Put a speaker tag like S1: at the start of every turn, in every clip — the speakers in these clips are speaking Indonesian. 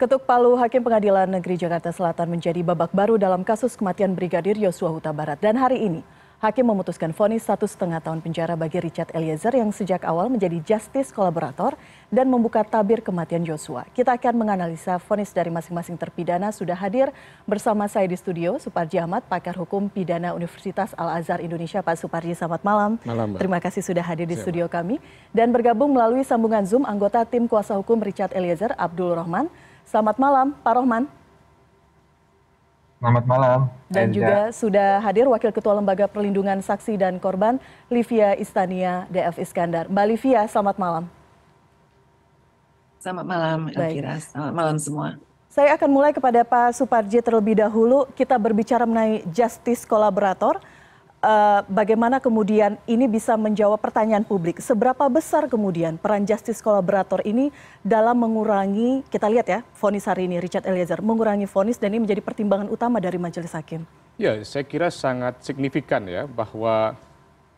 S1: Ketuk palu Hakim Pengadilan Negeri Jakarta Selatan menjadi babak baru dalam kasus kematian Brigadir Yosua Huta Barat. Dan hari ini, Hakim memutuskan vonis satu setengah tahun penjara bagi Richard Eliezer yang sejak awal menjadi justice kolaborator dan membuka tabir kematian Yosua. Kita akan menganalisa vonis dari masing-masing terpidana sudah hadir bersama saya di studio Suparji Ahmad, pakar hukum pidana Universitas Al Azhar Indonesia. Pak Suparji, selamat malam. Malam. Mbak. Terima kasih sudah hadir di studio kami dan bergabung melalui sambungan Zoom anggota tim kuasa hukum Richard Eliezer Abdul Rahman. Selamat malam, Pak Rohman.
S2: Selamat malam. Dan juga
S1: sudah hadir Wakil Ketua Lembaga Perlindungan Saksi dan Korban, Livia Istania DF Iskandar. Mbak Livia, selamat malam.
S3: Selamat malam, baik. Selamat malam semua.
S1: Saya akan mulai kepada Pak Suparji terlebih dahulu. Kita berbicara mengenai justice kolaborator. Eh, bagaimana kemudian ini bisa menjawab pertanyaan publik. Seberapa besar kemudian peran justice kolaborator ini dalam mengurangi, kita lihat ya, vonis hari ini Richard Eliezer, mengurangi vonis dan ini menjadi pertimbangan utama dari majelis hakim.
S4: Ya, saya kira sangat signifikan ya bahwa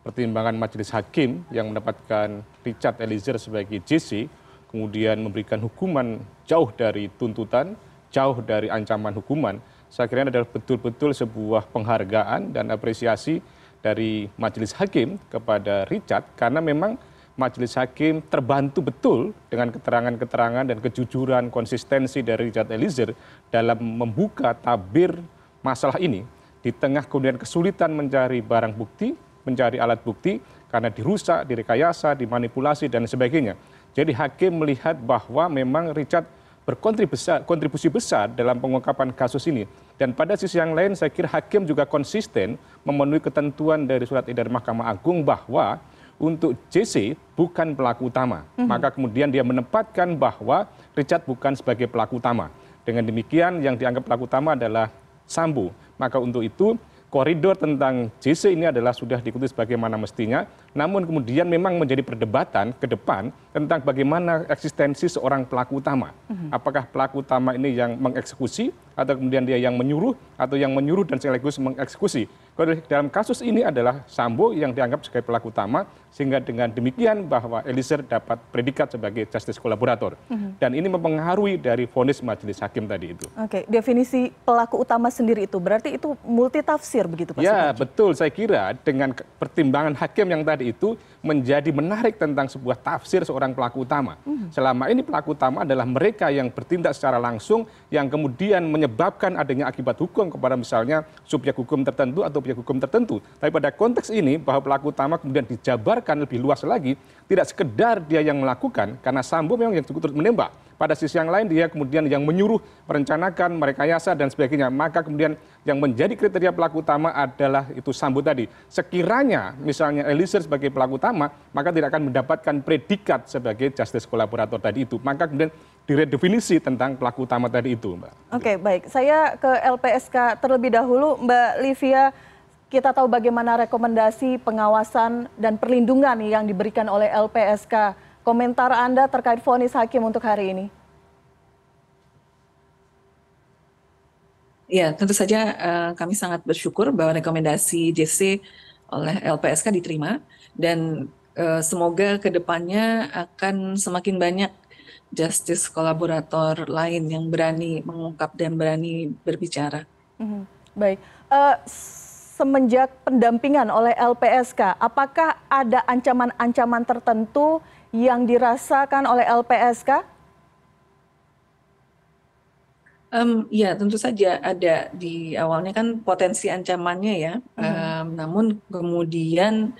S4: pertimbangan majelis hakim yang mendapatkan Richard Eliezer sebagai JC, kemudian memberikan hukuman jauh dari tuntutan, jauh dari ancaman hukuman, saya kira adalah betul betul sebuah penghargaan dan apresiasi dari majelis hakim kepada richard karena memang majelis hakim terbantu betul dengan keterangan keterangan dan kejujuran konsistensi dari richard eliezer dalam membuka tabir masalah ini di tengah kemudian kesulitan mencari barang bukti mencari alat bukti karena dirusak, direkayasa, dimanipulasi dan sebagainya. Jadi hakim melihat bahwa memang Richard berkontribusi besar dalam pengungkapan kasus ini. Dan pada sisi yang lain saya kira hakim juga konsisten memenuhi ketentuan dari surat edar Mahkamah Agung bahwa untuk JC bukan pelaku utama. Mm -hmm. Maka kemudian dia menempatkan bahwa Richard bukan sebagai pelaku utama. Dengan demikian yang dianggap pelaku utama adalah Sambu Maka untuk itu koridor tentang JC ini adalah sudah diikuti sebagaimana mestinya, namun kemudian memang menjadi perdebatan ke depan tentang bagaimana eksistensi seorang pelaku utama. Mhm. Apakah pelaku utama ini yang mengeksekusi atau kemudian dia yang menyuruh atau yang menyuruh dan sekaligus mengeksekusi. Kalau dalam kasus ini adalah Sambo yang dianggap sebagai pelaku utama sehingga dengan demikian bahwa Eliezer dapat predikat sebagai justice kolaborator. Mm-hmm. Dan ini mempengaruhi dari vonis majelis hakim tadi itu.
S1: Oke, okay. definisi pelaku utama sendiri itu berarti itu multi tafsir begitu Pak? Ya,
S4: Sibaji. betul. Saya kira dengan pertimbangan hakim yang tadi itu menjadi menarik tentang sebuah tafsir seorang pelaku utama. Mm-hmm. Selama ini pelaku utama adalah mereka yang bertindak secara langsung yang kemudian menyebabkan adanya akibat hukum kepada misalnya subjek hukum tertentu atau objek hukum tertentu. Tapi pada konteks ini bahwa pelaku utama kemudian dijabarkan lebih luas lagi, tidak sekedar dia yang melakukan karena Sambo memang yang cukup terus menembak. Pada sisi yang lain dia kemudian yang menyuruh, merencanakan, merekayasa dan sebagainya. Maka kemudian yang menjadi kriteria pelaku utama adalah itu Sambo tadi. Sekiranya misalnya Eliezer sebagai pelaku utama, maka tidak akan mendapatkan predikat sebagai justice kolaborator tadi itu. Maka kemudian diredefinisi tentang pelaku utama tadi itu, Mbak.
S1: Oke, okay, baik. Saya ke LPSK terlebih dahulu, Mbak Livia. Kita tahu bagaimana rekomendasi pengawasan dan perlindungan yang diberikan oleh LPSK. Komentar Anda terkait vonis hakim untuk hari ini?
S3: Ya, tentu saja uh, kami sangat bersyukur bahwa rekomendasi JC oleh LPSK diterima dan uh, semoga kedepannya akan semakin banyak justice kolaborator lain yang berani mengungkap dan berani berbicara.
S1: Mm-hmm. Baik, uh, semenjak pendampingan oleh LPSK, apakah ada ancaman-ancaman tertentu yang dirasakan oleh LPSK?
S3: Um, ya tentu saja ada di awalnya kan potensi ancamannya ya, mm-hmm. um, namun kemudian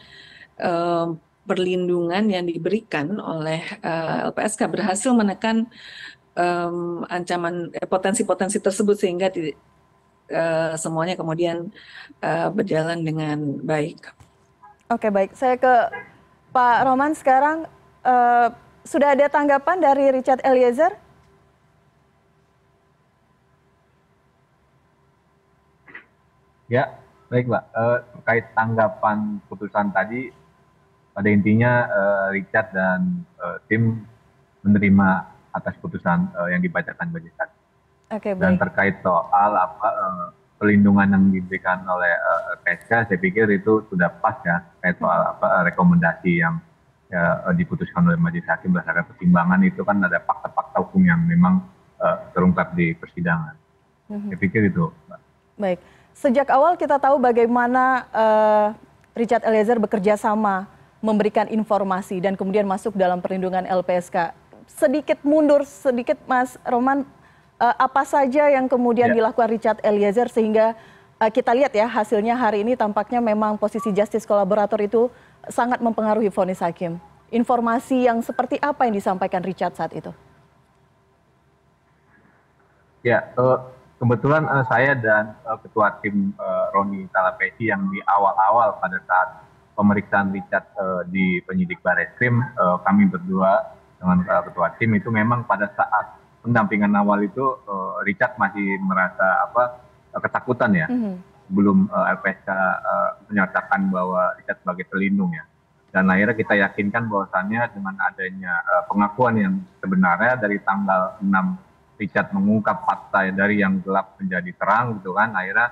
S3: um, perlindungan yang diberikan oleh uh, eh, LPSK berhasil menekan um, ancaman eh, potensi-potensi eh, tersebut sehingga di, uh, semuanya kemudian uh, berjalan dengan baik.
S1: Oke baik, saya ke Pak Roman sekarang uh, sudah ada tanggapan dari Richard Eliezer?
S2: Ya, baik pak Uh, terkait tanggapan putusan tadi, pada intinya eh, Richard dan eh, tim menerima atas putusan eh, yang dibacakan majelis hakim. Okay, dan terkait soal apa pelindungan yang diberikan oleh uh, PSK, saya pikir itu sudah pas ya terkait soal hmm. apa rekomendasi yang ya, diputuskan oleh majelis hakim berdasarkan pertimbangan itu kan ada fakta-fakta hukum yang memang uh, terungkap di persidangan. Mm-hmm. Saya pikir itu.
S1: Baik, sejak awal kita tahu bagaimana uh, Richard Eliezer bekerja sama memberikan informasi dan kemudian masuk dalam perlindungan LPSK. Sedikit mundur, sedikit Mas Roman, eh, apa saja yang kemudian ya. dilakukan Richard Eliezer sehingga eh, kita lihat ya hasilnya hari ini tampaknya memang posisi justice kolaborator itu sangat mempengaruhi vonis hakim. Informasi yang seperti apa yang disampaikan Richard saat itu?
S2: Ya, uh, kebetulan uh, saya dan uh, ketua tim uh, Roni Talapesi yang di awal-awal pada saat pemeriksaan Richard uh, di penyidik Bareskrim uh, eh, kami berdua dengan uh, ketua tim itu memang pada saat pendampingan awal itu uh, Richard masih merasa apa uh, ketakutan ya mm -hmm. belum uh, LPSK uh, menyatakan bahwa Richard sebagai pelindung ya dan akhirnya kita yakinkan bahwasannya dengan adanya uh, pengakuan yang sebenarnya dari tanggal 6 Richard mengungkap fakta dari yang gelap menjadi terang gitu kan akhirnya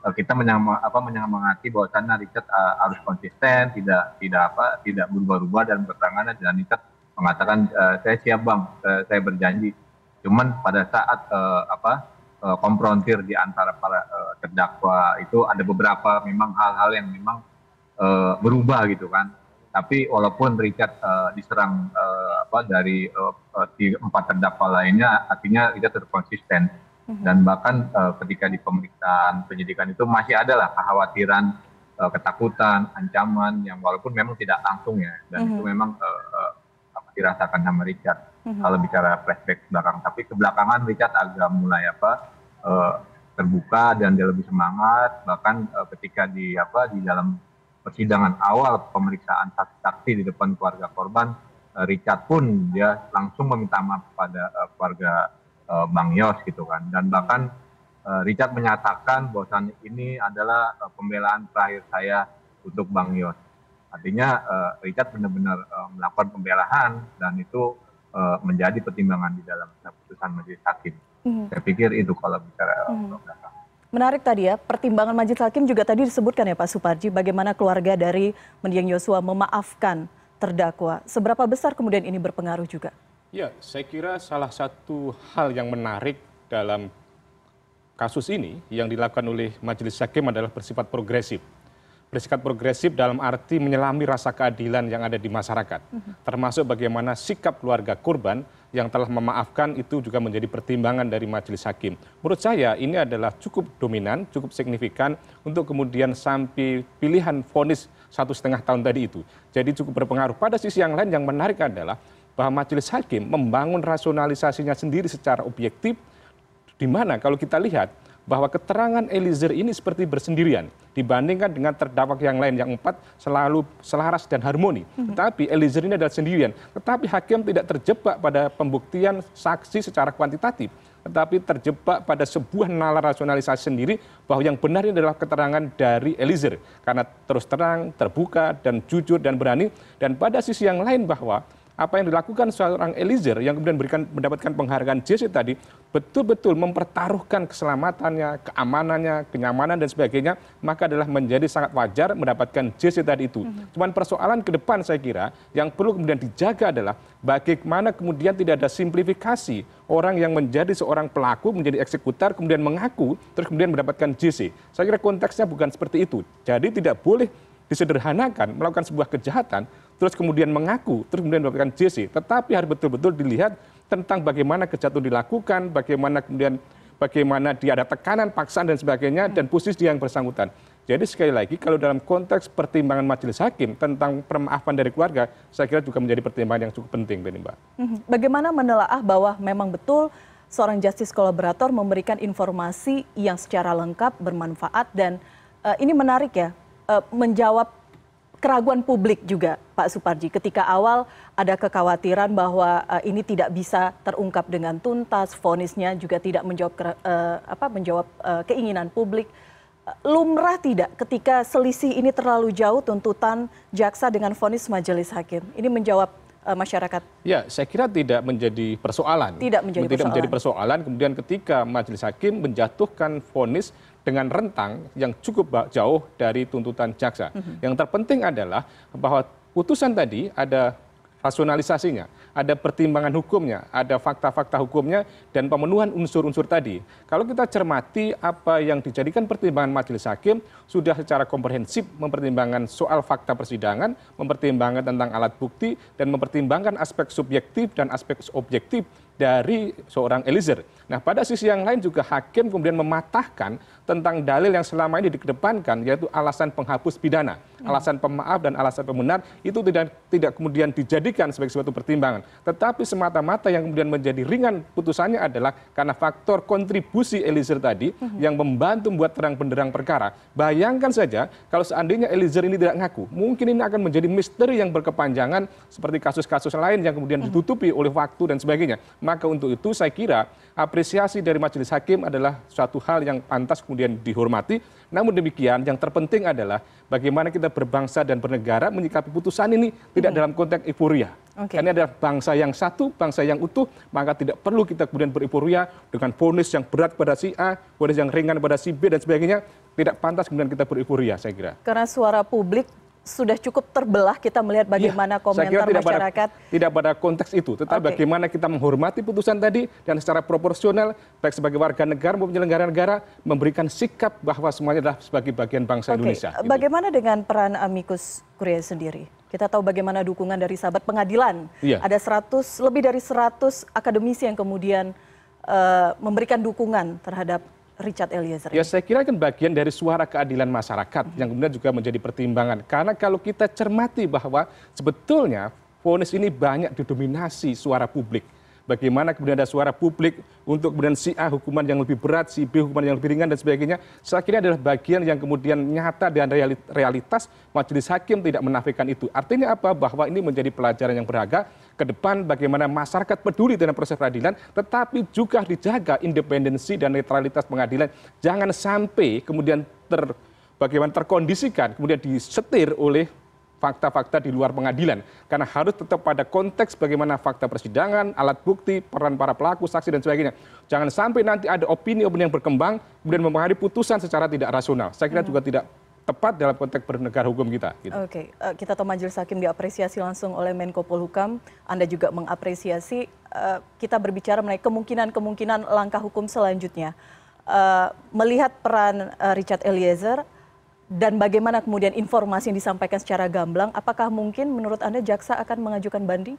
S2: Eh, kita menyama, apa, menyemangati bahwa sana Richard uh, harus konsisten, tidak tidak apa, tidak berubah-ubah dan bertangan dan Richard mengatakan uh, saya siap bang, uh, saya berjanji. Cuman pada saat uh, apa uh, konfrontir di antara para uh, terdakwa itu ada beberapa memang hal-hal yang memang uh, berubah gitu kan. Tapi walaupun Richard uh, diserang uh, apa dari uh, empat terdakwa lainnya, artinya Richard terkonsisten Mhm. dan bahkan eh, ketika di pemeriksaan penyidikan itu masih ada lah kekhawatiran eh, ketakutan ancaman yang walaupun memang tidak langsung ya dan itu mhm. memang eh, dirasakan sama Richard mhm. kalau bicara flashback belakang tapi kebelakangan Richard agak mulai apa terbuka dan dia lebih semangat bahkan ketika di apa di dalam persidangan awal pemeriksaan saksi-saksi di depan keluarga korban Richard pun dia langsung meminta maaf kepada keluarga Eh, Bang Yos gitu kan dan bahkan eh, Richard menyatakan bahwa ini adalah eh, pembelaan terakhir saya untuk Bang Yos artinya Richard benar-benar melakukan pembelaan dan itu menjadi pertimbangan di dalam keputusan majelis hakim mm. saya pikir itu kalau bicara mm.
S1: Menarik tadi ya, pertimbangan majelis hakim juga tadi disebutkan ya Pak Suparji, bagaimana keluarga dari mendiang Yosua memaafkan terdakwa. Seberapa besar kemudian ini berpengaruh juga?
S4: Ya, saya kira salah satu hal yang menarik dalam kasus ini yang dilakukan oleh majelis hakim adalah bersifat progresif. Bersifat progresif dalam arti menyelami rasa keadilan yang ada di masyarakat, mhm. termasuk bagaimana sikap keluarga korban yang telah memaafkan itu juga menjadi pertimbangan dari majelis hakim. Menurut saya ini adalah cukup dominan, cukup signifikan untuk kemudian sampai pilihan vonis satu setengah tahun tadi itu. Jadi cukup berpengaruh. Pada sisi yang lain yang menarik adalah bahwa majelis hakim membangun rasionalisasinya sendiri secara objektif, di mana kalau kita lihat bahwa keterangan Eliezer ini seperti bersendirian dibandingkan dengan terdakwa yang lain yang empat selalu selaras dan harmoni. Mhm. Tetapi Eliezer ini adalah sendirian. Tetapi hakim tidak terjebak pada pembuktian saksi secara kuantitatif, tetapi terjebak pada sebuah nalar rasionalisasi sendiri bahwa yang benar ini adalah keterangan dari Eliezer karena terus terang, terbuka dan jujur dan berani dan pada sisi yang lain bahwa apa yang dilakukan seorang Eliezer yang kemudian berikan, mendapatkan penghargaan JC tadi betul-betul mempertaruhkan keselamatannya, keamanannya, kenyamanan dan sebagainya, maka adalah menjadi sangat wajar mendapatkan JC tadi itu. Mm-hmm. Cuman persoalan ke depan saya kira yang perlu kemudian dijaga adalah bagaimana kemudian tidak ada simplifikasi orang yang menjadi seorang pelaku, menjadi eksekutor, kemudian mengaku, terus kemudian mendapatkan JC. Saya kira konteksnya bukan seperti itu. Jadi tidak boleh disederhanakan melakukan sebuah kejahatan terus kemudian mengaku, terus kemudian mendapatkan JC. Tetapi harus betul-betul dilihat tentang bagaimana kejatuhan dilakukan, bagaimana kemudian bagaimana dia ada tekanan, paksaan dan sebagainya dan posisi yang bersangkutan. Jadi sekali lagi kalau dalam konteks pertimbangan majelis hakim tentang permaafan dari keluarga, saya kira juga menjadi pertimbangan yang cukup penting, Beni Mbak.
S1: Mhm. Bagaimana menelaah bahwa memang betul seorang justice kolaborator memberikan informasi yang secara lengkap, bermanfaat dan uh, ini menarik ya, uh, menjawab keraguan publik juga Pak Suparji ketika awal ada kekhawatiran bahwa uh, ini tidak bisa terungkap dengan tuntas, fonisnya juga tidak menjawab uh, apa menjawab uh, keinginan publik. Lumrah tidak ketika selisih ini terlalu jauh tuntutan jaksa dengan fonis majelis hakim. Ini menjawab uh, masyarakat?
S4: Ya, saya kira tidak menjadi persoalan. Tidak menjadi tidak persoalan. menjadi persoalan. Kemudian ketika majelis hakim menjatuhkan vonis dengan rentang yang cukup jauh dari tuntutan jaksa. Mm -hmm. Yang terpenting adalah bahwa putusan tadi ada rasionalisasinya, ada pertimbangan hukumnya, ada fakta-fakta hukumnya, dan pemenuhan unsur-unsur tadi. Kalau kita cermati apa yang dijadikan pertimbangan majelis hakim, sudah secara komprehensif mempertimbangkan soal fakta persidangan, mempertimbangkan tentang alat bukti, dan mempertimbangkan aspek subjektif dan aspek objektif dari seorang Eliezer. Nah, pada sisi yang lain juga hakim kemudian mematahkan tentang dalil yang selama ini dikedepankan yaitu alasan penghapus pidana, hmm. alasan pemaaf dan alasan pembenar itu tidak tidak kemudian dijadikan sebagai suatu pertimbangan. Tetapi semata-mata yang kemudian menjadi ringan putusannya adalah karena faktor kontribusi Eliezer tadi hmm. yang membantu membuat terang benderang perkara. Bayangkan saja kalau seandainya Eliezer ini tidak ngaku, mungkin ini akan menjadi misteri yang berkepanjangan seperti kasus-kasus lain yang kemudian hmm. ditutupi oleh waktu dan sebagainya. Maka untuk itu saya kira apresiasi dari majelis hakim adalah suatu hal yang pantas kemudian kemudian dihormati namun demikian yang terpenting adalah bagaimana kita berbangsa dan bernegara menyikapi putusan ini tidak dalam konteks euforia karena adalah bangsa yang satu bangsa yang utuh maka tidak perlu kita kemudian beriporia dengan ponis yang berat pada si A ponis yang ringan pada si B dan sebagainya tidak pantas kemudian kita beriporia, saya kira
S1: karena suara publik sudah cukup terbelah kita melihat iya, bagaimana ya, komentar tidak masyarakat.
S4: Pada, tidak pada konteks itu, tetapi okay. bagaimana kita menghormati putusan tadi dan secara proporsional baik sebagai warga negara maupun penyelenggara negara memberikan sikap bahwa semuanya adalah sebagai bagian bangsa okay. Indonesia. Eh, gitu.
S1: Bagaimana dengan peran amicus Korea sendiri? Kita tahu bagaimana dukungan dari sahabat pengadilan. Ya. Ada 100 lebih dari 100 akademisi yang kemudian uh, memberikan dukungan terhadap Richard Eliezer? Ya
S4: saya kira kan bagian dari suara keadilan masyarakat hmm. yang kemudian juga menjadi pertimbangan. Karena kalau kita cermati bahwa sebetulnya vonis ini banyak didominasi suara publik bagaimana kemudian ada suara publik untuk kemudian si A hukuman yang lebih berat, si B hukuman yang lebih ringan dan sebagainya. Saya kira adalah bagian yang kemudian nyata dan realitas majelis hakim tidak menafikan itu. Artinya apa? Bahwa ini menjadi pelajaran yang berharga ke depan bagaimana masyarakat peduli dengan proses peradilan tetapi juga dijaga independensi dan netralitas pengadilan. Jangan sampai kemudian ter bagaimana terkondisikan kemudian disetir oleh fakta fakta di luar pengadilan karena harus tetap pada konteks bagaimana fakta persidangan alat bukti peran para pelaku saksi dan sebagainya jangan sampai nanti ada opini opini yang berkembang kemudian mempengaruhi putusan secara tidak rasional saya kira hmm. juga tidak tepat dalam konteks bernegara hukum kita. Gitu. Oke,
S1: okay. Eh, kita atau Majelis Hakim diapresiasi langsung oleh Menko Polhukam. Anda juga mengapresiasi. Eh, kita berbicara mengenai kemungkinan-kemungkinan langkah hukum selanjutnya. Eh, melihat peran Richard Eliezer, dan bagaimana kemudian informasi yang disampaikan secara gamblang, apakah mungkin menurut Anda jaksa akan mengajukan banding?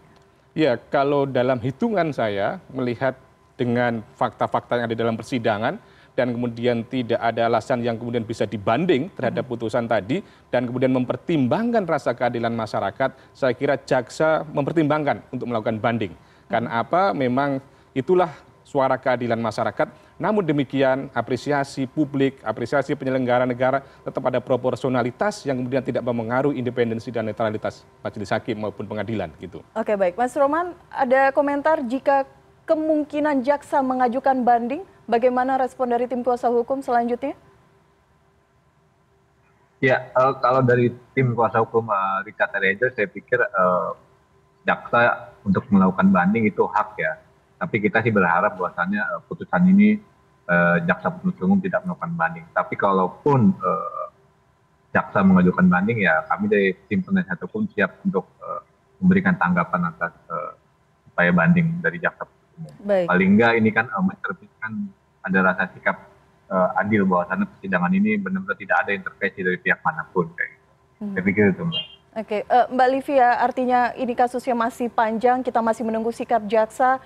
S4: Ya, kalau dalam hitungan saya melihat dengan fakta-fakta yang ada dalam persidangan dan kemudian tidak ada alasan yang kemudian bisa dibanding terhadap mm-hmm. putusan tadi dan kemudian mempertimbangkan rasa keadilan masyarakat, saya kira jaksa mempertimbangkan untuk melakukan banding. Karena mm-hmm. apa? Memang itulah suara keadilan masyarakat namun demikian, apresiasi publik, apresiasi penyelenggara negara tetap ada proporsionalitas yang kemudian tidak mempengaruhi independensi dan netralitas majelis hakim maupun pengadilan gitu.
S1: Oke, baik. Mas Roman, ada komentar jika kemungkinan jaksa mengajukan banding, bagaimana respon dari tim kuasa hukum selanjutnya?
S2: Ya, uh, kalau dari tim kuasa hukum uh, Richard Eliezer, saya pikir uh, jaksa untuk melakukan banding itu hak ya. Tapi kita sih berharap bahwasannya uh, putusan ini eh, jaksa penuntut umum tidak melakukan banding. Tapi kalaupun eh, jaksa mengajukan banding ya kami dari tim penasihat hukum siap untuk eh, memberikan tanggapan atas eh, upaya banding dari jaksa penuntut umum. Baik. Paling enggak ini kan eh, masyarakat kan ada rasa sikap eh, adil sana persidangan ini benar-benar tidak ada intervensi dari pihak manapun kayak. Gitu. Hmm. Saya pikir itu Mbak.
S1: Oke, okay. uh, eh, Mbak Livia, artinya ini kasusnya masih panjang, kita masih menunggu sikap jaksa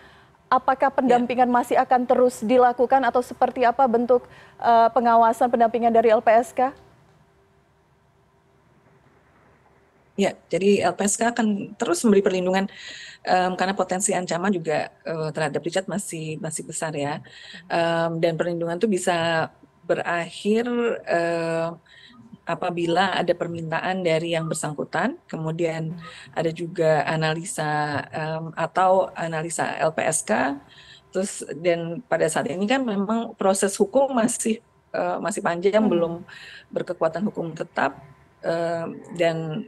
S1: apakah pendampingan ya. masih akan terus dilakukan atau seperti apa bentuk uh, pengawasan pendampingan dari LPSK?
S3: Ya, jadi LPSK akan terus memberi perlindungan um, karena potensi ancaman juga uh, terhadap Richard masih masih besar ya, um, dan perlindungan itu bisa berakhir uh, apabila ada permintaan dari yang bersangkutan, kemudian ada juga analisa um, atau analisa LPSK, terus dan pada saat ini kan memang proses hukum masih uh, masih panjang, hmm. belum berkekuatan hukum tetap uh, dan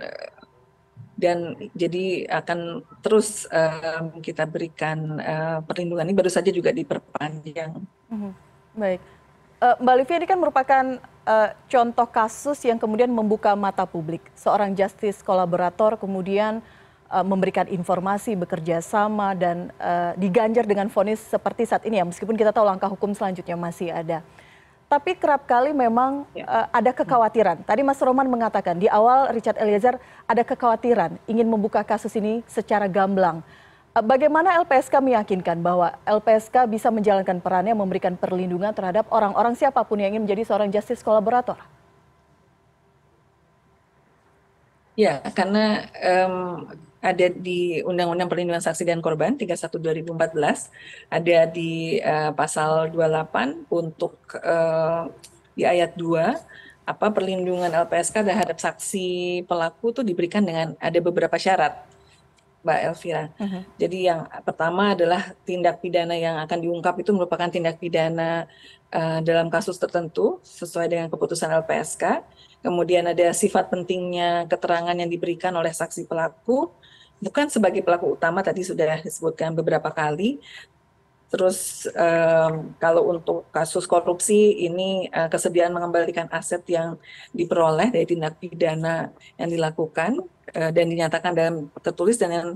S3: dan jadi akan terus um, kita berikan uh, perlindungan ini baru saja juga diperpanjang.
S1: Hmm. Baik. Eh, Mbak Livia ini kan merupakan uh, contoh kasus yang kemudian membuka mata publik. Seorang justice kolaborator kemudian uh, memberikan informasi, bekerja sama dan uh, diganjar dengan vonis seperti saat ini ya. Meskipun kita tahu langkah hukum selanjutnya masih ada. Tapi kerap kali memang ya. uh, ada kekhawatiran. Tadi Mas Roman mengatakan di awal Richard Eliezer ada kekhawatiran ingin membuka kasus ini secara gamblang. Eh, bagaimana LPSK meyakinkan bahwa LPSK bisa menjalankan perannya memberikan perlindungan terhadap orang-orang siapapun yang ingin menjadi seorang justice kolaborator?
S3: Ya, karena um, ada di Undang-Undang Perlindungan Saksi dan Korban 31 2014, ada di uh, pasal 28 untuk uh, di ayat 2 apa perlindungan LPSK terhadap saksi pelaku itu diberikan dengan ada beberapa syarat Mbak Elvira. Uh mm-hmm. -huh. Jadi yang pertama adalah tindak pidana yang akan diungkap itu merupakan tindak pidana uh, dalam kasus tertentu sesuai dengan keputusan LPSK. Kemudian ada sifat pentingnya keterangan yang diberikan oleh saksi pelaku bukan sebagai pelaku utama tadi sudah disebutkan beberapa kali, Terus um, kalau untuk kasus korupsi ini uh, kesediaan mengembalikan aset yang diperoleh dari tindak pidana yang dilakukan uh, dan dinyatakan dalam tertulis dan yang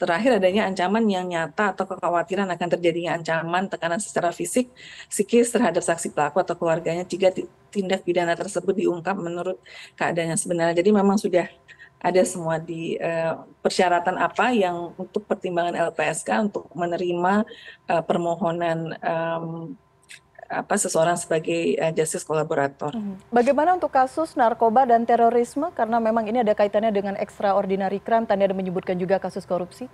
S3: terakhir adanya ancaman yang nyata atau kekhawatiran akan terjadinya ancaman tekanan secara fisik, psikis terhadap saksi pelaku atau keluarganya jika tindak pidana tersebut diungkap menurut keadaannya sebenarnya. Jadi memang sudah ada semua di uh, persyaratan apa yang untuk pertimbangan LPSK untuk menerima uh, permohonan um, apa seseorang sebagai uh, justice kolaborator.
S1: Hmm. Bagaimana untuk kasus narkoba dan terorisme karena memang ini ada kaitannya dengan extraordinary crime tadi ada menyebutkan juga kasus korupsi?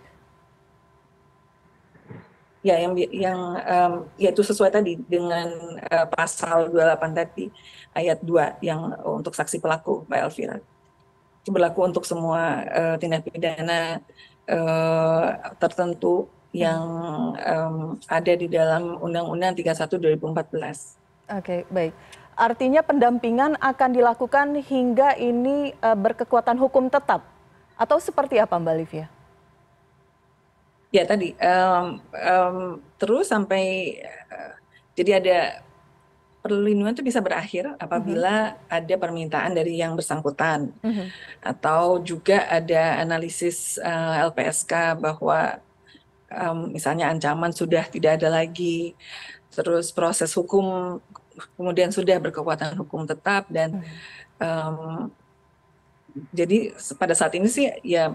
S3: Ya yang yang um, yaitu sesuai tadi dengan uh, pasal 28 tadi ayat 2 yang untuk saksi pelaku Mbak Elvira berlaku untuk semua uh, tindak pidana uh, tertentu yang um, ada di dalam Undang-Undang 31 2014.
S1: Oke, baik. Artinya pendampingan akan dilakukan hingga ini uh, berkekuatan hukum tetap atau seperti apa Mbak Livia?
S3: Ya tadi um, um, terus sampai uh, jadi ada perlindungan itu bisa berakhir apabila mm-hmm. ada permintaan dari yang bersangkutan mm-hmm. atau juga ada analisis uh, eh, LPSK bahwa um, misalnya ancaman sudah tidak ada lagi terus proses hukum kemudian sudah berkekuatan hukum tetap dan hmm. um, jadi pada saat ini sih ya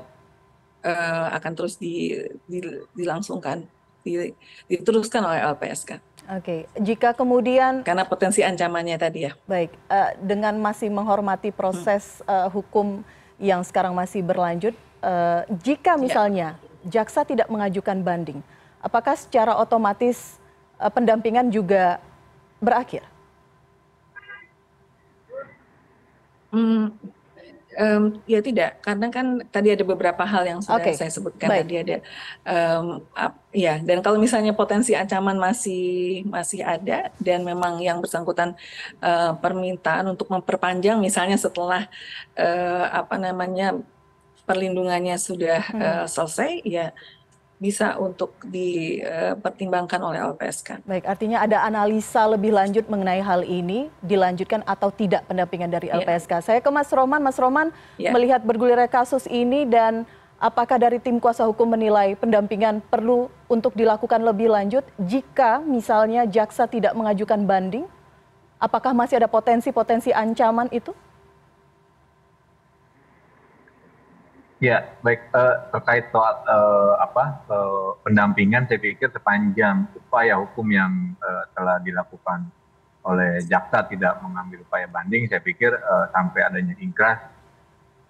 S3: uh, akan terus di, di, dilangsungkan di, diteruskan oleh LPSK.
S1: Oke, okay. jika kemudian
S3: karena potensi ancamannya tadi ya.
S1: Baik, uh, dengan masih menghormati proses uh, hukum yang sekarang masih berlanjut, uh, jika ya. misalnya ya. jaksa tidak mengajukan banding, apakah secara otomatis uh, pendampingan juga berakhir?
S3: Hmm, Um, ya tidak, karena kan tadi ada beberapa hal yang sudah okay. saya sebutkan Baik. tadi ada um, up, ya dan kalau misalnya potensi ancaman masih masih ada dan memang yang bersangkutan uh, permintaan untuk memperpanjang misalnya setelah uh, apa namanya perlindungannya sudah hmm. uh, selesai ya bisa untuk dipertimbangkan eh, oleh LPSK.
S1: Baik, artinya ada analisa lebih lanjut mengenai hal ini dilanjutkan atau tidak pendampingan dari ya. LPSK. Yeah. Saya ke Mas Roman, Mas Roman yeah. melihat bergulirnya kasus ini dan apakah dari tim kuasa hukum menilai pendampingan perlu untuk dilakukan lebih lanjut jika misalnya jaksa tidak mengajukan banding? Apakah masih ada potensi-potensi ancaman itu?
S2: ya baik eh, terkait soal eh, apa eh, pendampingan saya pikir sepanjang upaya hukum yang telah dilakukan oleh jaksa tidak mengambil upaya banding saya pikir sampai adanya inkrah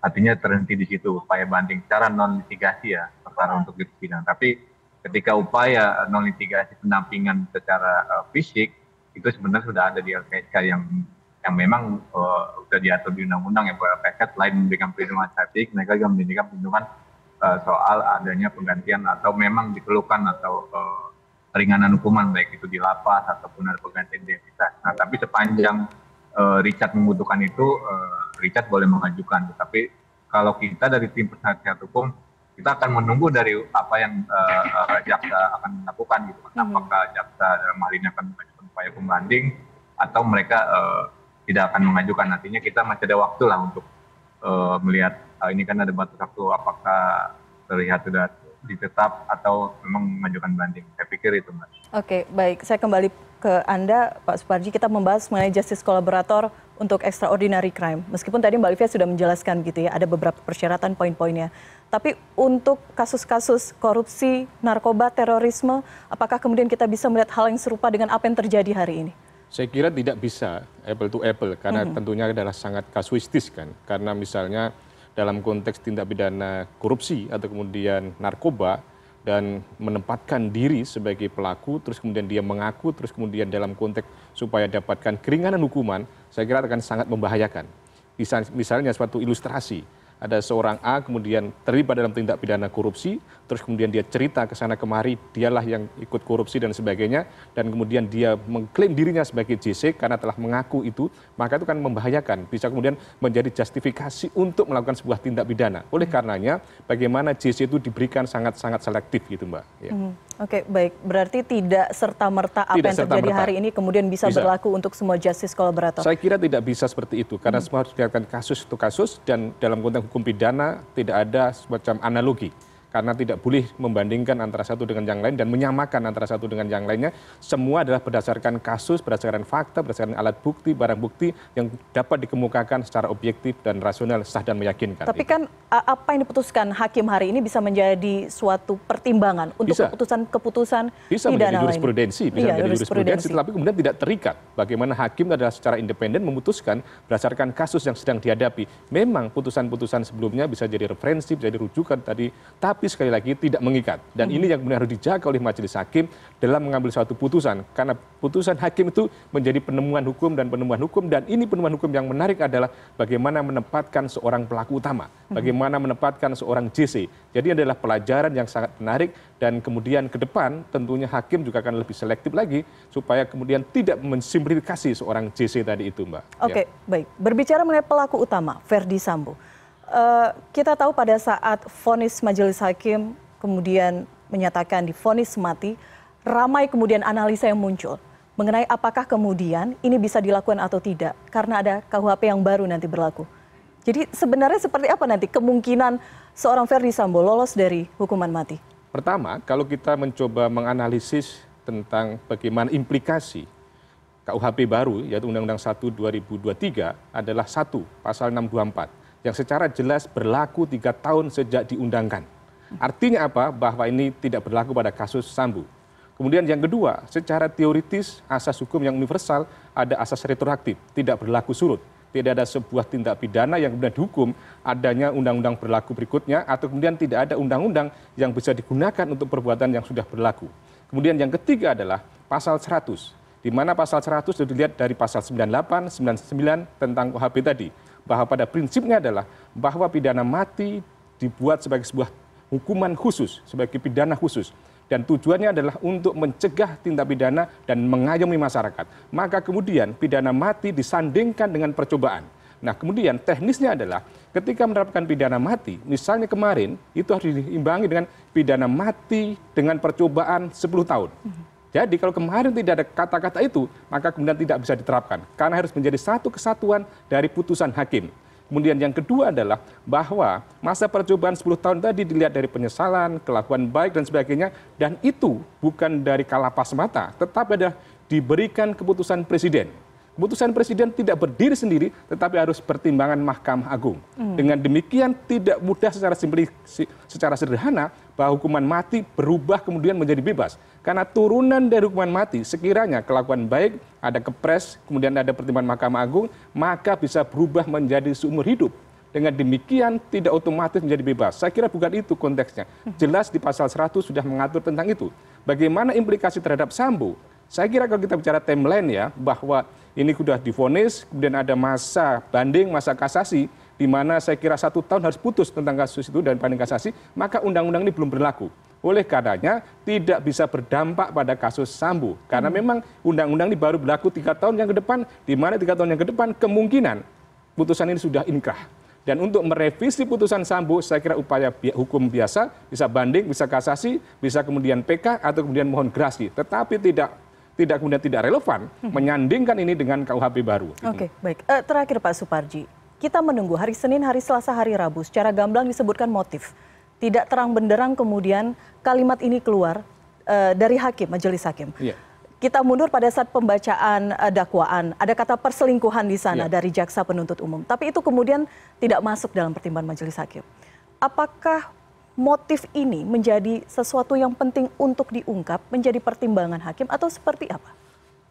S2: artinya terhenti di situ upaya banding secara non litigasi ya perkara untuk dipidana. tapi ketika upaya non litigasi pendampingan secara fisik itu sebenarnya sudah ada di LPSK yang yang memang uh, eh, sudah diatur di undang-undang ya bahwa PK selain memberikan perlindungan statik, mereka juga memberikan perlindungan uh, soal adanya penggantian atau memang dikeluhkan atau uh, eh, ringanan hukuman baik itu di lapas ataupun ada penggantian identitas. Nah, tapi sepanjang uh, Richard membutuhkan itu, uh, Richard boleh mengajukan. Tapi kalau kita dari tim penasihat hukum, kita akan menunggu dari apa yang uh, uh, jaksa akan lakukan gitu. Mhm. Apakah jaksa dalam hal ini akan mengajukan upaya pembanding atau mereka uh, tidak akan mengajukan nantinya kita masih ada waktu lah untuk uh, melihat uh, ini kan ada batas waktu apakah terlihat sudah ditetap atau memang mengajukan banding. Saya pikir itu mas.
S1: Oke baik saya kembali ke anda Pak Suparji kita membahas mengenai justice kolaborator untuk extraordinary crime. Meskipun tadi Mbak Livia sudah menjelaskan gitu ya ada beberapa persyaratan poin-poinnya. Tapi untuk kasus-kasus korupsi, narkoba, terorisme, apakah kemudian kita bisa melihat hal yang serupa dengan apa yang terjadi hari ini?
S4: saya kira tidak bisa apple to apple karena mhm. tentunya adalah sangat kasuistis kan karena misalnya dalam konteks tindak pidana korupsi atau kemudian narkoba dan menempatkan diri sebagai pelaku terus kemudian dia mengaku terus kemudian dalam konteks supaya dapatkan keringanan hukuman saya kira akan sangat membahayakan misalnya suatu ilustrasi ada seorang A kemudian terlibat dalam tindak pidana korupsi, terus kemudian dia cerita ke sana kemari, dialah yang ikut korupsi dan sebagainya, dan kemudian dia mengklaim dirinya sebagai JC karena telah mengaku itu, maka itu kan membahayakan, bisa kemudian menjadi justifikasi untuk melakukan sebuah tindak pidana. Oleh karenanya, bagaimana JC itu diberikan sangat-sangat selektif gitu Mbak. Ya.
S1: Hmm, oke, okay, baik. Berarti tidak serta-merta apa tidak yang terjadi merta. hari ini kemudian bisa, bisa berlaku untuk semua justice kolaborator? Saya
S4: kira tidak bisa seperti itu, karena hmm. semua harus dilihatkan kasus itu kasus, dan dalam konteks hukum pidana tidak ada semacam analogi karena tidak boleh membandingkan antara satu dengan yang lain dan menyamakan antara satu dengan yang lainnya. Semua adalah berdasarkan kasus, berdasarkan fakta, berdasarkan alat bukti, barang bukti yang dapat dikemukakan secara objektif dan rasional, sah dan meyakinkan. Tapi itu.
S1: kan apa yang diputuskan hakim hari ini bisa menjadi suatu pertimbangan untuk keputusan-keputusan bisa pidana menjadi jurisprudensi, bisa iya, menjadi jurisprudensi, tapi
S4: kemudian tidak terikat. Bagaimana hakim adalah secara independen memutuskan berdasarkan kasus yang sedang dihadapi. Memang putusan-putusan sebelumnya bisa jadi referensi, bisa jadi rujukan tadi, tapi tapi sekali lagi tidak mengikat dan hmm. ini yang benar harus dijaga oleh majelis hakim dalam mengambil suatu putusan karena putusan hakim itu menjadi penemuan hukum dan penemuan hukum dan ini penemuan hukum yang menarik adalah bagaimana menempatkan seorang pelaku utama hmm. bagaimana menempatkan seorang JC jadi adalah pelajaran yang sangat menarik dan kemudian ke depan tentunya hakim juga akan lebih selektif lagi supaya kemudian tidak mensimplifikasi seorang JC tadi itu mbak oke okay, ya.
S1: baik berbicara mengenai pelaku utama Verdi Sambo uh, kita tahu pada saat vonis majelis hakim kemudian menyatakan difonis mati, ramai kemudian analisa yang muncul mengenai apakah kemudian ini bisa dilakukan atau tidak karena ada KUHP yang baru nanti berlaku. Jadi sebenarnya seperti apa nanti kemungkinan seorang Ferdi Sambo lolos dari hukuman mati?
S4: Pertama, kalau kita mencoba menganalisis tentang bagaimana implikasi KUHP baru yaitu Undang-Undang 1 2023 adalah satu pasal 624 yang secara jelas berlaku tiga tahun sejak diundangkan. Artinya apa? Bahwa ini tidak berlaku pada kasus Sambu. Kemudian yang kedua, secara teoritis asas hukum yang universal ada asas retroaktif, tidak berlaku surut. Tidak ada sebuah tindak pidana yang benar dihukum adanya undang-undang berlaku berikutnya atau kemudian tidak ada undang-undang yang bisa digunakan untuk perbuatan yang sudah berlaku. Kemudian yang ketiga adalah pasal 100 di mana pasal 100 sudah dilihat dari pasal 98, 99 tentang KUHP tadi bahwa pada prinsipnya adalah bahwa pidana mati dibuat sebagai sebuah hukuman khusus, sebagai pidana khusus. Dan tujuannya adalah untuk mencegah tindak pidana dan mengayomi masyarakat. Maka kemudian pidana mati disandingkan dengan percobaan. Nah kemudian teknisnya adalah ketika menerapkan pidana mati, misalnya kemarin itu harus diimbangi dengan pidana mati dengan percobaan 10 tahun. Mhm jadi kalau kemarin tidak ada kata-kata itu maka kemudian tidak bisa diterapkan karena harus menjadi satu kesatuan dari putusan hakim Kemudian yang kedua adalah bahwa masa percobaan 10 tahun tadi dilihat dari penyesalan, kelakuan baik dan sebagainya dan itu bukan dari kalapas mata, tetapi ada diberikan keputusan presiden keputusan presiden tidak berdiri sendiri tetapi harus pertimbangan Mahkamah Agung. Hmm. Dengan demikian tidak mudah secara simpli, secara sederhana bahwa hukuman mati berubah kemudian menjadi bebas. Karena turunan dari hukuman mati sekiranya kelakuan baik, ada kepres, kemudian ada pertimbangan Mahkamah Agung, maka bisa berubah menjadi seumur hidup. Dengan demikian tidak otomatis menjadi bebas. Saya kira bukan itu konteksnya. Hmm. Jelas di pasal 100 sudah mengatur tentang itu. Bagaimana implikasi terhadap Sambo? Saya kira kalau kita bicara timeline ya, bahwa ini sudah difonis, kemudian ada masa banding, masa kasasi, di mana saya kira satu tahun harus putus tentang kasus itu dan banding kasasi, maka undang-undang ini belum berlaku. Oleh karenanya tidak bisa berdampak pada kasus Sambo karena hmm. memang undang-undang ini baru berlaku tiga tahun yang ke depan, di mana tiga tahun yang ke depan kemungkinan putusan ini sudah inkrah. Dan untuk merevisi putusan Sambo, saya kira upaya bi hukum biasa bisa banding, bisa kasasi, bisa kemudian PK atau kemudian mohon gerasi. Tetapi tidak tidak kemudian tidak relevan mhm. menyandingkan ini dengan KUHP baru.
S1: Oke, okay, baik. Uh, terakhir Pak Suparji, kita menunggu hari Senin, hari Selasa, hari Rabu secara gamblang disebutkan motif. Tidak terang benderang kemudian kalimat ini keluar uh, dari hakim, majelis hakim. Yeah. Kita mundur pada saat pembacaan uh, dakwaan, ada kata perselingkuhan di sana yeah. dari jaksa penuntut umum. Tapi itu kemudian tidak masuk dalam pertimbangan majelis hakim. Apakah motif ini menjadi sesuatu yang penting untuk diungkap, menjadi pertimbangan hakim atau seperti apa?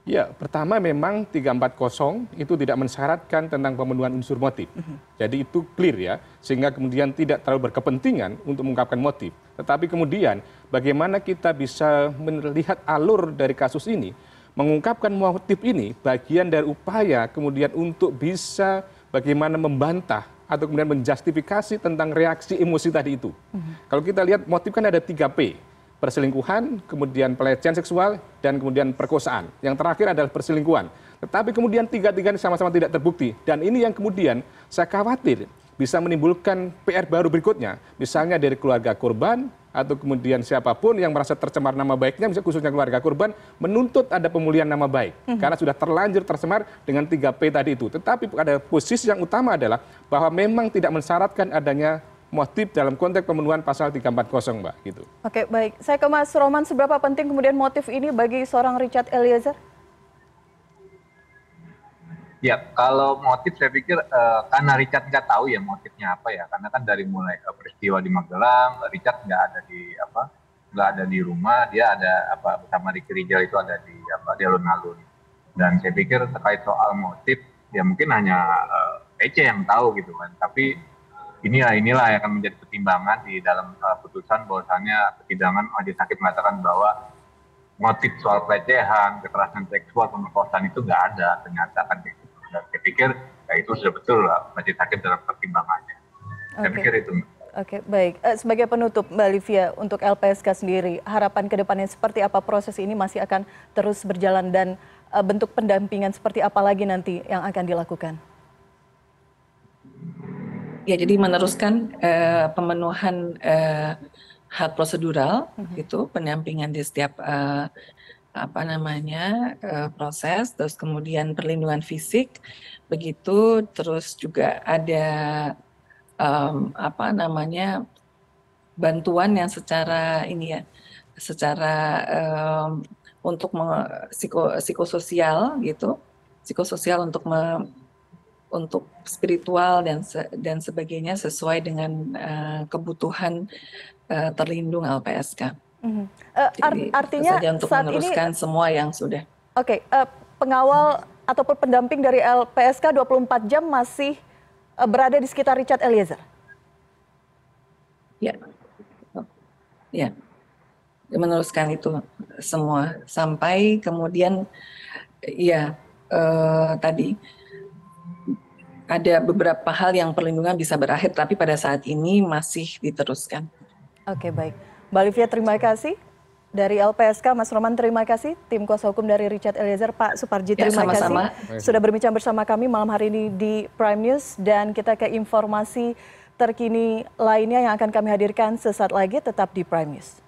S4: Ya, pertama memang 340 itu tidak mensyaratkan tentang pemenuhan unsur motif. Mm -hmm. Jadi itu clear ya, sehingga kemudian tidak terlalu berkepentingan untuk mengungkapkan motif. Tetapi kemudian bagaimana kita bisa melihat alur dari kasus ini, mengungkapkan motif ini bagian dari upaya kemudian untuk bisa bagaimana membantah atau kemudian menjustifikasi tentang reaksi emosi tadi itu. Mhm. Kalau kita lihat motif kan ada 3 P. Perselingkuhan, kemudian pelecehan seksual, dan kemudian perkosaan. Yang terakhir adalah perselingkuhan. Tetapi kemudian tiga-tiga ini sama-sama tidak terbukti. Dan ini yang kemudian saya khawatir bisa menimbulkan PR baru berikutnya. Misalnya dari keluarga korban, atau kemudian siapapun yang merasa tercemar nama baiknya misalnya khususnya keluarga korban menuntut ada pemulihan nama baik mhm. karena sudah terlanjur tercemar dengan 3P tadi itu. Tetapi ada posisi yang utama adalah bahwa memang tidak mensyaratkan adanya motif dalam konteks pemenuhan pasal 340, Mbak, gitu.
S1: Oke, baik. Saya ke Mas Roman, seberapa penting kemudian motif ini bagi seorang Richard Eliezer?
S2: Ya, kalau motif saya pikir uh, karena Richard nggak tahu ya motifnya apa ya, karena kan dari mulai uh, peristiwa di Magelang, Richard nggak ada di apa, nggak ada di rumah, dia ada apa bersama Ricky Rijal itu ada di apa di alun-alun. Dan saya pikir terkait soal motif, ya mungkin hanya uh, eh, PC yang tahu gitu kan. Tapi
S4: ini ya, inilah yang
S2: akan menjadi pertimbangan di dalam uh, putusan bahwasannya persidangan majelis hakim mengatakan bahwa motif soal pelecehan, kekerasan seksual, pemerkosaan itu nggak ada ternyata kan gitu dan saya pikir ya itu sudah betul lah majelis hakim dalam pertimbangannya. Okay. Saya pikir itu. Oke,
S1: okay, baik. Eh, sebagai penutup, Mbak Livia, untuk LPSK sendiri, harapan ke depannya seperti apa proses ini masih akan terus berjalan dan eh, bentuk pendampingan seperti apa lagi nanti yang akan dilakukan? Ya, jadi meneruskan
S3: uh, pemenuhan uh, hak prosedural mm -hmm. itu pendampingan di setiap uh, apa namanya eh, proses terus kemudian perlindungan fisik begitu terus juga ada um, apa namanya bantuan yang secara ini ya secara um, untuk me, psiko, psikososial gitu psikososial untuk me, untuk spiritual dan se, dan sebagainya sesuai dengan uh, kebutuhan uh, terlindung LPSK.
S1: Mm-hmm. Eh, Jadi, artinya untuk saat meneruskan ini,
S3: semua yang sudah.
S1: Oke, okay, uh, eh, pengawal hmm. ataupun pendamping dari LPSK 24 jam masih uh, berada di sekitar Richard Eliezer.
S3: Ya, ya, meneruskan itu semua sampai kemudian ya uh, tadi ada beberapa hal yang perlindungan bisa berakhir, tapi pada saat ini masih diteruskan.
S1: Oke, baik. Mbak Livia, terima kasih. Dari LPSK, Mas Roman terima kasih. Tim kuasa hukum dari Richard Eliezer, Pak Suparji ya, terima ya, sama -sama. kasih. Sudah berbincang bersama kami malam hari ini di Prime News. Dan kita ke informasi terkini lainnya yang akan kami hadirkan sesaat lagi tetap di Prime News.